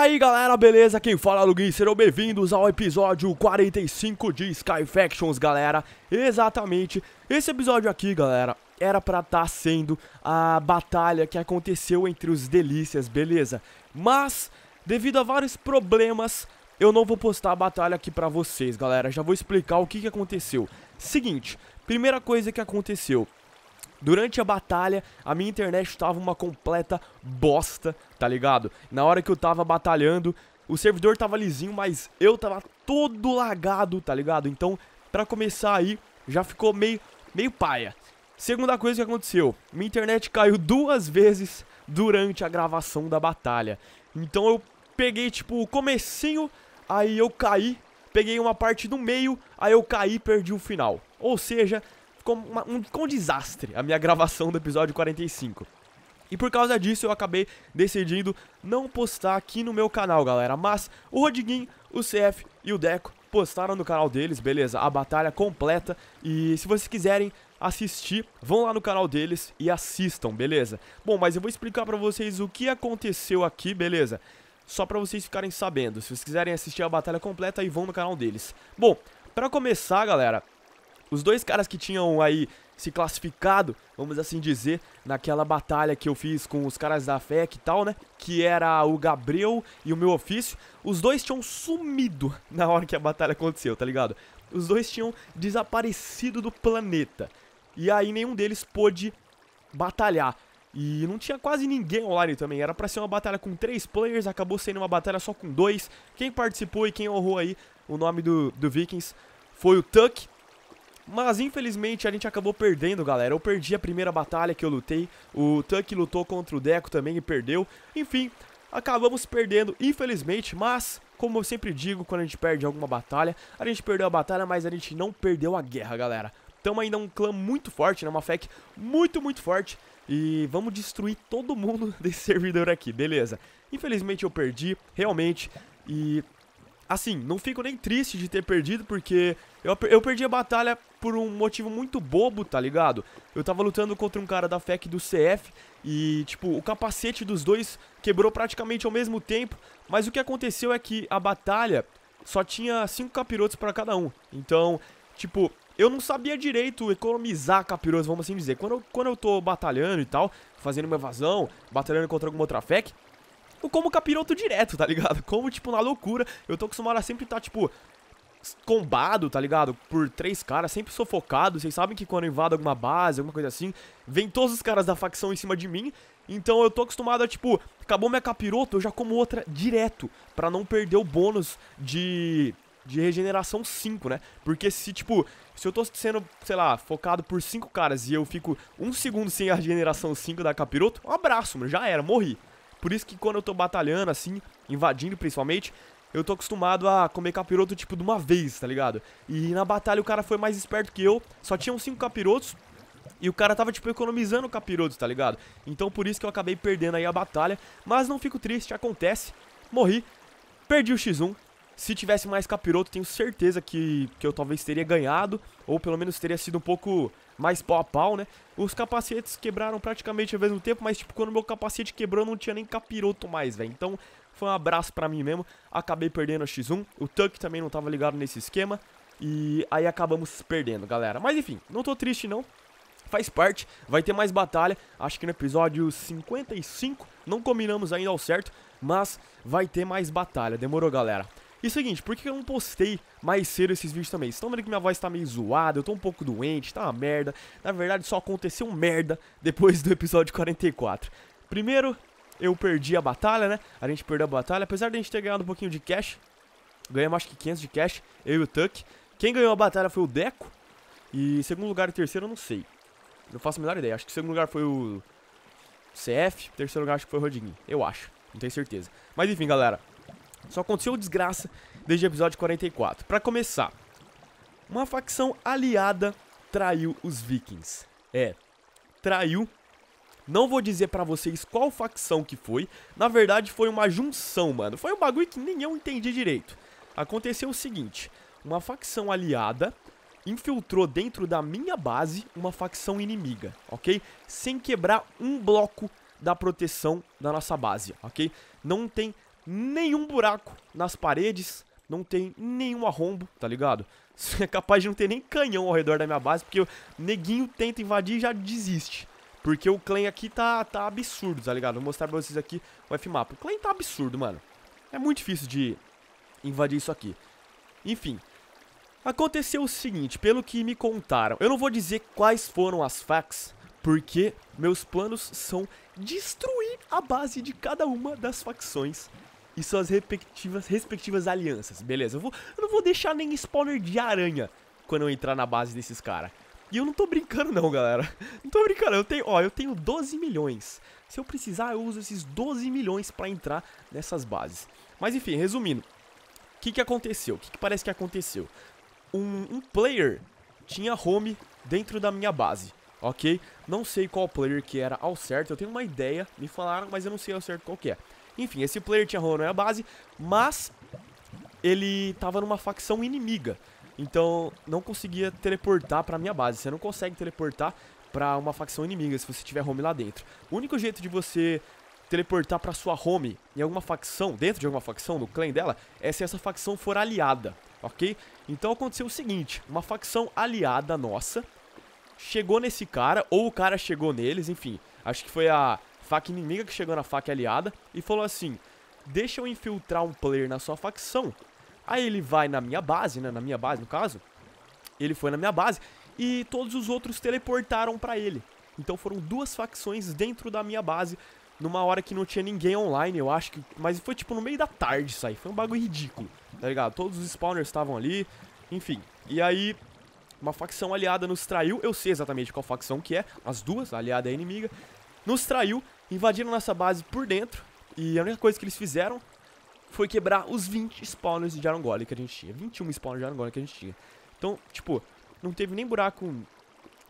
aí galera, beleza? Quem fala é o Gui, serão bem-vindos ao episódio 45 de Sky Factions, galera Exatamente, esse episódio aqui, galera, era pra estar tá sendo a batalha que aconteceu entre os Delícias, beleza? Mas, devido a vários problemas, eu não vou postar a batalha aqui pra vocês, galera Já vou explicar o que, que aconteceu Seguinte, primeira coisa que aconteceu Durante a batalha, a minha internet tava uma completa bosta, tá ligado? Na hora que eu tava batalhando, o servidor tava lisinho, mas eu tava todo lagado, tá ligado? Então, pra começar aí, já ficou meio, meio paia. Segunda coisa que aconteceu, minha internet caiu duas vezes durante a gravação da batalha. Então eu peguei, tipo, o comecinho, aí eu caí, peguei uma parte do meio, aí eu caí e perdi o final. Ou seja, ficou, uma, um, ficou um desastre a minha gravação do episódio 45. E por causa disso eu acabei decidindo não postar aqui no meu canal, galera. Mas o Rodiguinho, o CF e o Deco postaram no canal deles, beleza? A batalha completa. E se vocês quiserem assistir, vão lá no canal deles e assistam, beleza? Bom, mas eu vou explicar pra vocês o que aconteceu aqui, beleza? Só pra vocês ficarem sabendo. Se vocês quiserem assistir a batalha completa, aí vão no canal deles. Bom, pra começar, galera, os dois caras que tinham aí se classificado, vamos assim dizer, naquela batalha que eu fiz com os caras da FEC e tal, né? Que era o Gabriel e o meu ofício. Os dois tinham sumido na hora que a batalha aconteceu, tá ligado? Os dois tinham desaparecido do planeta. E aí nenhum deles pôde batalhar. E não tinha quase ninguém online também. Era pra ser uma batalha com três players, acabou sendo uma batalha só com dois. Quem participou e quem honrou aí o nome do, do Vikings foi o Tuck mas infelizmente a gente acabou perdendo, galera. Eu perdi a primeira batalha que eu lutei. O Tuck lutou contra o Deco também e perdeu. Enfim, acabamos perdendo, infelizmente, mas como eu sempre digo, quando a gente perde alguma batalha, a gente perdeu a batalha, mas a gente não perdeu a guerra, galera. Estamos ainda um clã muito forte, né? Uma FEC muito, muito forte. E vamos destruir todo mundo desse servidor aqui, beleza? Infelizmente eu perdi, realmente. E Assim, não fico nem triste de ter perdido, porque eu, eu perdi a batalha por um motivo muito bobo, tá ligado? Eu tava lutando contra um cara da FEC do CF e, tipo, o capacete dos dois quebrou praticamente ao mesmo tempo, mas o que aconteceu é que a batalha só tinha cinco capirotos para cada um. Então, tipo, eu não sabia direito economizar capirotos, vamos assim dizer. Quando eu, quando eu tô batalhando e tal, fazendo uma evasão, batalhando contra alguma outra FEC, eu como capiroto direto, tá ligado? Como, tipo, na loucura. Eu tô acostumado a sempre estar, tá, tipo, combado, tá ligado? Por três caras, sempre sufocado. Vocês sabem que quando eu invado alguma base, alguma coisa assim, vem todos os caras da facção em cima de mim. Então eu tô acostumado a, tipo, acabou minha capiroto, eu já como outra direto. para não perder o bônus de. De regeneração 5, né? Porque se, tipo, se eu tô sendo, sei lá, focado por 5 caras e eu fico um segundo sem a regeneração 5 da capiroto, um abraço, mano, já era, morri. Por isso que quando eu tô batalhando, assim, invadindo principalmente, eu tô acostumado a comer capiroto, tipo, de uma vez, tá ligado? E na batalha o cara foi mais esperto que eu, só tinham cinco capirotos, e o cara tava, tipo, economizando capirotos, tá ligado? Então por isso que eu acabei perdendo aí a batalha, mas não fico triste, acontece, morri, perdi o X1, se tivesse mais capiroto, tenho certeza que, que eu talvez teria ganhado, ou pelo menos teria sido um pouco mais pau a pau, né? Os capacetes quebraram praticamente ao mesmo tempo, mas tipo, quando meu capacete quebrou, não tinha nem capiroto mais, velho. Então, foi um abraço pra mim mesmo. Acabei perdendo a X1. O Tuck também não tava ligado nesse esquema. E aí acabamos perdendo, galera. Mas enfim, não tô triste não. Faz parte, vai ter mais batalha, acho que no episódio 55, não combinamos ainda ao certo, mas vai ter mais batalha, demorou galera? E seguinte, por que eu não postei mais cedo esses vídeos também? Vocês estão vendo que minha voz tá meio zoada, eu tô um pouco doente, tá uma merda. Na verdade, só aconteceu merda depois do episódio 44. Primeiro, eu perdi a batalha, né? A gente perdeu a batalha, apesar de a gente ter ganhado um pouquinho de cash. Ganhamos acho que 500 de cash, eu e o Tuck. Quem ganhou a batalha foi o Deco. E segundo lugar e terceiro, eu não sei. Não faço a menor ideia. Acho que segundo lugar foi o CF, terceiro lugar acho que foi o Rodinho. Eu acho, não tenho certeza. Mas enfim, galera, só aconteceu desgraça desde o episódio 44. Para começar, uma facção aliada traiu os vikings. É, traiu. Não vou dizer para vocês qual facção que foi. Na verdade, foi uma junção, mano. Foi um bagulho que nem eu entendi direito. Aconteceu o seguinte: uma facção aliada infiltrou dentro da minha base uma facção inimiga, ok? Sem quebrar um bloco da proteção da nossa base, ok? Não tem nenhum buraco nas paredes, não tem nenhum arrombo, tá ligado? É capaz de não ter nem canhão ao redor da minha base, porque o neguinho tenta invadir e já desiste. Porque o clã aqui tá, tá absurdo, tá ligado? Vou mostrar pra vocês aqui o f map O clã tá absurdo, mano. É muito difícil de invadir isso aqui. Enfim, aconteceu o seguinte, pelo que me contaram. Eu não vou dizer quais foram as facs, porque meus planos são destruir a base de cada uma das facções e suas respectivas, respectivas alianças, beleza? Eu, vou, eu não vou deixar nem spawner de aranha quando eu entrar na base desses caras. E eu não tô brincando não, galera. Não tô brincando, eu tenho, ó, eu tenho 12 milhões. Se eu precisar, eu uso esses 12 milhões pra entrar nessas bases. Mas enfim, resumindo. O que que aconteceu? O que que parece que aconteceu? Um, um player tinha home dentro da minha base, ok? Não sei qual player que era ao certo, eu tenho uma ideia, me falaram, mas eu não sei ao certo qual que é. Enfim, esse player tinha é a base, mas ele tava numa facção inimiga. Então não conseguia teleportar pra minha base. Você não consegue teleportar pra uma facção inimiga se você tiver home lá dentro. O único jeito de você teleportar pra sua home em alguma facção, dentro de alguma facção, no clã dela, é se essa facção for aliada, ok? Então aconteceu o seguinte, uma facção aliada nossa chegou nesse cara, ou o cara chegou neles, enfim. Acho que foi a faca inimiga que chegou na faca aliada e falou assim: Deixa eu infiltrar um player na sua facção. Aí ele vai na minha base, né? Na minha base, no caso. Ele foi na minha base e todos os outros teleportaram para ele. Então foram duas facções dentro da minha base, numa hora que não tinha ninguém online, eu acho que. Mas foi tipo no meio da tarde isso aí. Foi um bagulho ridículo, tá ligado? Todos os spawners estavam ali, enfim. E aí, uma facção aliada nos traiu, eu sei exatamente qual facção que é, as duas, aliada e inimiga nos traiu, invadiram nossa base por dentro. E a única coisa que eles fizeram foi quebrar os 20 spawners de Iron que a gente tinha. 21 spawners de Iron que a gente tinha. Então, tipo, não teve nem buraco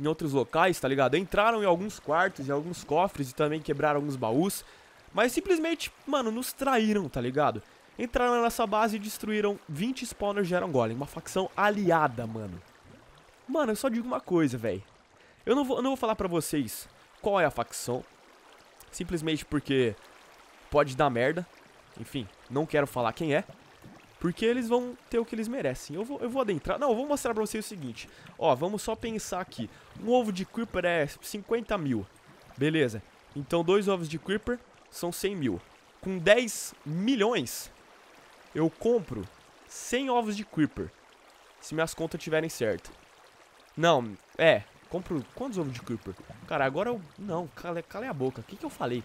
em outros locais, tá ligado? Entraram em alguns quartos, em alguns cofres e também quebraram alguns baús. Mas simplesmente, mano, nos traíram, tá ligado? Entraram na nossa base e destruíram 20 spawners de Iron Uma facção aliada, mano. Mano, eu só digo uma coisa, velho. Eu não vou, eu não vou falar pra vocês qual é a facção. Simplesmente porque pode dar merda. Enfim, não quero falar quem é. Porque eles vão ter o que eles merecem. Eu vou, eu vou adentrar. Não, eu vou mostrar pra vocês o seguinte. Ó, vamos só pensar aqui. Um ovo de Creeper é 50 mil. Beleza. Então, dois ovos de Creeper são 100 mil. Com 10 milhões, eu compro 100 ovos de Creeper. Se minhas contas tiverem certo. Não, é. Compro quantos ovos de Creeper? Cara, agora eu... Não, cala, cala a boca. O que, que eu falei?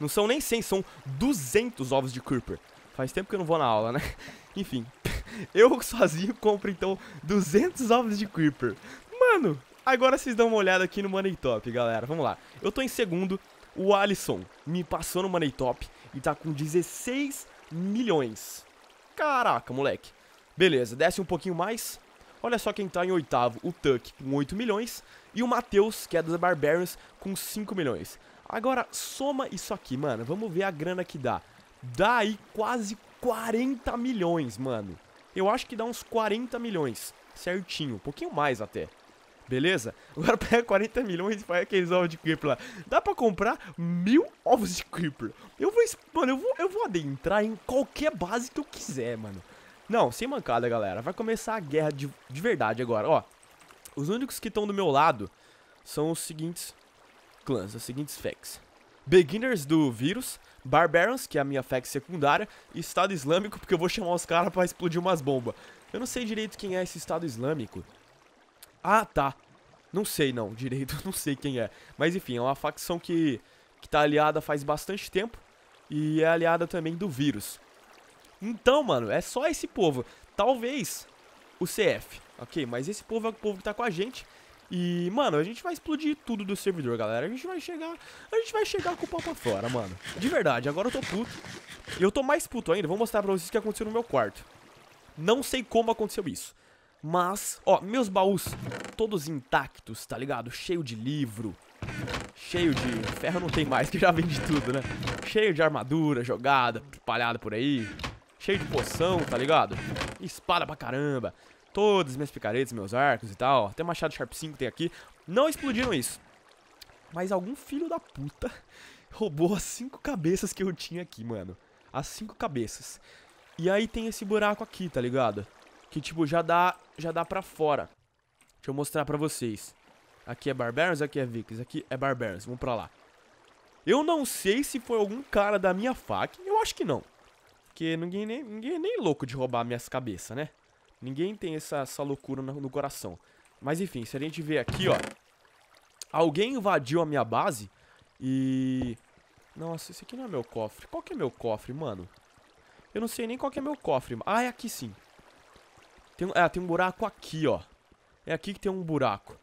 Não são nem 100, são 200 ovos de Creeper. Faz tempo que eu não vou na aula, né? Enfim, eu sozinho compro, então, 200 ovos de Creeper. Mano, agora vocês dão uma olhada aqui no Money Top, galera. Vamos lá. Eu tô em segundo. O Alisson me passou no Money Top e tá com 16 milhões. Caraca, moleque. Beleza, desce um pouquinho mais. Olha só quem tá em oitavo, o Tuck, com 8 milhões. E o Matheus, que é dos Barbarians, com 5 milhões. Agora, soma isso aqui, mano. Vamos ver a grana que dá. Dá aí quase 40 milhões, mano. Eu acho que dá uns 40 milhões. Certinho. Um pouquinho mais até. Beleza? Agora pega 40 milhões e faz aqueles ovos de Creeper lá. Dá pra comprar mil ovos de Creeper. Eu vou, mano, eu vou, eu vou adentrar em qualquer base que eu quiser, mano. Não, sem mancada, galera. Vai começar a guerra de, de verdade agora, ó. Os únicos que estão do meu lado são os seguintes clãs, as seguintes facts. Beginners do vírus, Barbarians, que é a minha fax secundária, e Estado Islâmico, porque eu vou chamar os caras pra explodir umas bombas. Eu não sei direito quem é esse Estado Islâmico. Ah, tá. Não sei não, direito, não sei quem é. Mas enfim, é uma facção que, que tá aliada faz bastante tempo e é aliada também do vírus. Então, mano, é só esse povo. Talvez o CF, ok? Mas esse povo é o povo que tá com a gente. E, mano, a gente vai explodir tudo do servidor, galera. A gente vai chegar. A gente vai chegar com o pau pra fora, mano. De verdade, agora eu tô puto. E eu tô mais puto ainda. Vou mostrar pra vocês o que aconteceu no meu quarto. Não sei como aconteceu isso. Mas, ó, meus baús todos intactos, tá ligado? Cheio de livro, cheio de... Ferro não tem mais, que já vende tudo, né? Cheio de armadura jogada, espalhada por aí. Cheio de poção, tá ligado? espada pra caramba, todas minhas picaretas, meus arcos e tal, até machado Sharp 5 tem aqui. Não explodiram isso. Mas algum filho da puta roubou as cinco cabeças que eu tinha aqui, mano. As cinco cabeças. E aí tem esse buraco aqui, tá ligado? Que, tipo, já dá, já dá pra fora. Deixa eu mostrar pra vocês. Aqui é Barbarians, aqui é Vickers, aqui é Barbarians. Vamos pra lá. Eu não sei se foi algum cara da minha fac. Eu acho que não. Porque ninguém, nem, ninguém é nem louco de roubar minhas cabeças, né? Ninguém tem essa, essa loucura no, no coração. Mas enfim, se a gente ver aqui, ó. Alguém invadiu a minha base e... Nossa, esse aqui não é meu cofre. Qual que é meu cofre, mano? Eu não sei nem qual que é meu cofre. Ah, é aqui sim. Tem, é, tem um buraco aqui, ó. É aqui que tem um buraco.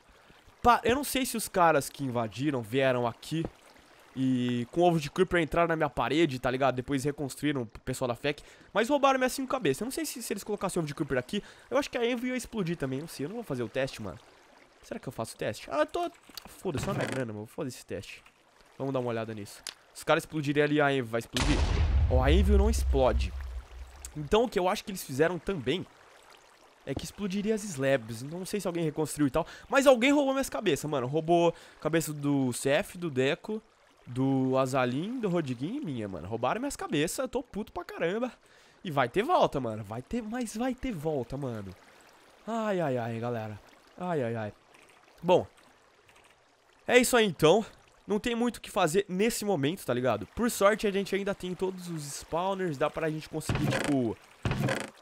Pa eu não sei se os caras que invadiram vieram aqui e com ovo de Creeper entraram na minha parede, tá ligado? Depois reconstruíram o pessoal da FEC. Mas roubaram minhas 5 cabeças. Eu não sei se, se, eles colocassem ovo de Creeper aqui. Eu acho que a Envy ia explodir também. Não sei, eu não vou fazer o teste, mano. Será que eu faço o teste? Ah, eu tô... Foda-se, só é minha grana, mano. Vou fazer esse teste. Vamos dar uma olhada nisso. Os caras explodiriam ali, a Envy vai explodir. Ó, oh, a Envy não explode. Então, o que eu acho que eles fizeram também é que explodiria as slabs. Então, não sei se alguém reconstruiu e tal. Mas alguém roubou minhas cabeças, mano. Roubou a cabeça do CF, do Deco do Azalim, do Rodiguinho e minha, mano. Roubaram minhas cabeças, eu tô puto pra caramba. E vai ter volta, mano. Vai ter, mas vai ter volta, mano. Ai, ai, ai, galera. Ai, ai, ai. Bom, é isso aí então. Não tem muito o que fazer nesse momento, tá ligado? Por sorte, a gente ainda tem todos os spawners. Dá pra gente conseguir, tipo,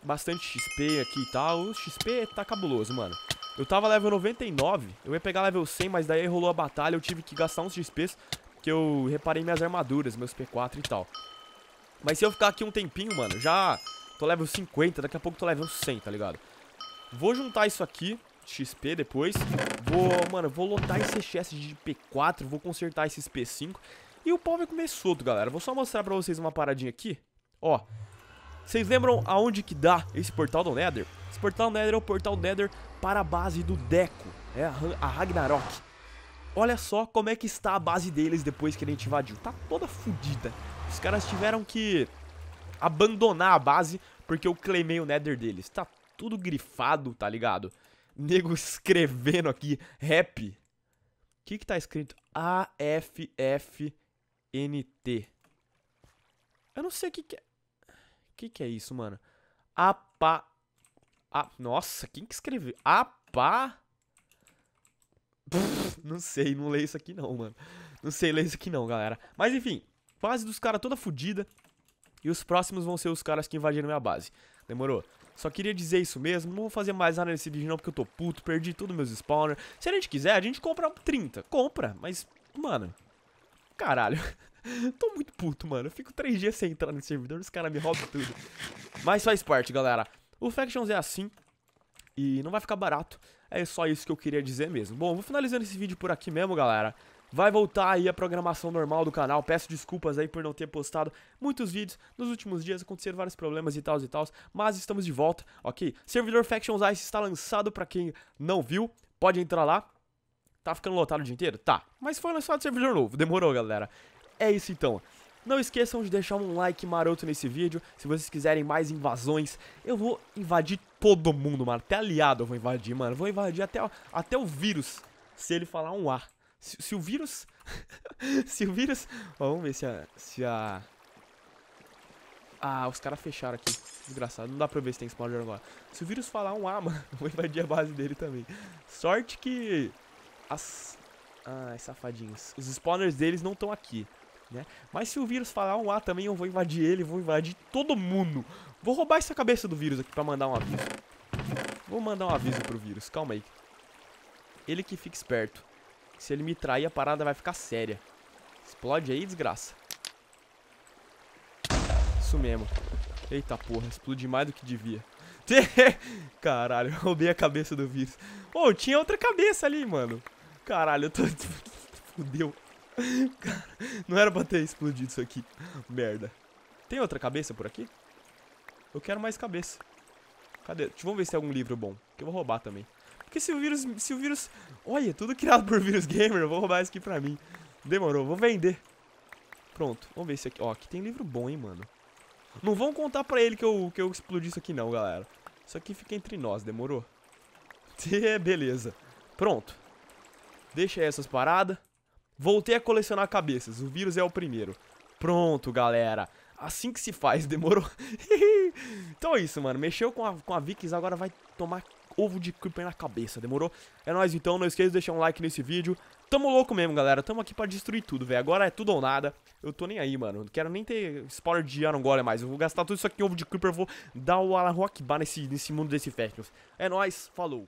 bastante XP aqui e tal. O XP tá cabuloso, mano. Eu tava level 99, eu ia pegar level 100, mas daí rolou a batalha, eu tive que gastar uns XPs que eu reparei minhas armaduras, meus P4 e tal. Mas se eu ficar aqui um tempinho, mano, já tô level 50, daqui a pouco tô level 100, tá ligado? Vou juntar isso aqui, XP depois. Vou, mano, vou lotar esse excesso de P4, vou consertar esses P5. E o pau vai comer solto, galera. Vou só mostrar pra vocês uma paradinha aqui. Ó, vocês lembram aonde que dá esse portal do Nether? Esse portal do Nether é o portal do Nether para a base do Deco, é a Ragnarok. Olha só como é que está a base deles depois que a gente invadiu. Tá toda fodida. Os caras tiveram que abandonar a base porque eu clemei o nether deles. Tá tudo grifado, tá ligado? Nego escrevendo aqui, rap. O que que tá escrito? A-F-F-N-T. Eu não sei o que que é. O que que é isso, mano? Apa... A... Nossa, quem que escreveu? Apa não sei, não leio isso aqui não, mano. Não sei ler isso aqui não, galera. Mas enfim, base dos caras toda fodida. E os próximos vão ser os caras que invadiram minha base. Demorou? Só queria dizer isso mesmo, não vou fazer mais nada nesse vídeo não, porque eu tô puto, perdi todos meus spawners. Se a gente quiser, a gente compra 30. Compra, mas, mano... Caralho. tô muito puto, mano. Eu fico 3 dias sem entrar no servidor, os caras me roubam tudo. Mas faz parte, galera. O Factions é assim. E não vai ficar barato. É só isso que eu queria dizer mesmo. Bom, vou finalizando esse vídeo por aqui mesmo, galera. Vai voltar aí a programação normal do canal. Peço desculpas aí por não ter postado muitos vídeos. Nos últimos dias aconteceram vários problemas e tal e tal, mas estamos de volta, ok? Servidor Factions Ice está lançado para quem não viu. Pode entrar lá. Tá ficando lotado o dia inteiro? Tá. Mas foi lançado servidor novo. Demorou, galera. É isso então. Não esqueçam de deixar um like maroto nesse vídeo. Se vocês quiserem mais invasões, eu vou invadir todo mundo, mano. Até aliado eu vou invadir, mano. Vou invadir até, até o vírus, se ele falar um a, Se, se o vírus... se o vírus... Ó, vamos ver se a... Se a... Ah, os caras fecharam aqui. Desgraçado, não dá pra ver se tem spawner agora. Se o vírus falar um A, mano, eu vou invadir a base dele também. Sorte que... As... Ai, ah, safadinhos. Os spawners deles não estão aqui. Né? Mas se o vírus falar um A também, eu vou invadir ele, vou invadir todo mundo. Vou roubar essa cabeça do vírus aqui pra mandar um aviso. Vou mandar um aviso pro vírus, calma aí. Ele que fica esperto. Se ele me trair, a parada vai ficar séria. Explode aí, desgraça. Isso mesmo. Eita porra, explodiu mais do que devia. Caralho, eu roubei a cabeça do vírus. Ô, oh, tinha outra cabeça ali, mano. Caralho, eu tô... Fudeu. não era pra ter explodido isso aqui. Merda. Tem outra cabeça por aqui? Eu quero mais cabeça. Cadê? Deixa, vamos ver se tem algum livro bom. Que eu vou roubar também. Porque se o vírus... Se o vírus... Olha, tudo criado por vírus gamer. Eu vou roubar isso aqui pra mim. Demorou. Vou vender. Pronto. Vamos ver se aqui... Ó, aqui tem livro bom, hein, mano. Não vão contar pra ele que eu, que eu explodi isso aqui não, galera. Isso aqui fica entre nós, demorou? É, beleza. Pronto. Deixa aí essas paradas. Voltei a colecionar cabeças, o vírus é o primeiro. Pronto, galera. Assim que se faz, demorou. então é isso, mano. Mexeu com a, com a Vicks, agora vai tomar ovo de creeper na cabeça, demorou? É nóis então, não esqueça de deixar um like nesse vídeo. Tamo louco mesmo, galera. Tamo aqui pra destruir tudo, velho. Agora é tudo ou nada. Eu tô nem aí, mano. Não quero nem ter spoiler de Iron Golem mais. Eu vou gastar tudo isso aqui em ovo de creeper. Eu vou dar o Alan Rock Bar nesse, nesse mundo desse Festivals. É nóis, falou.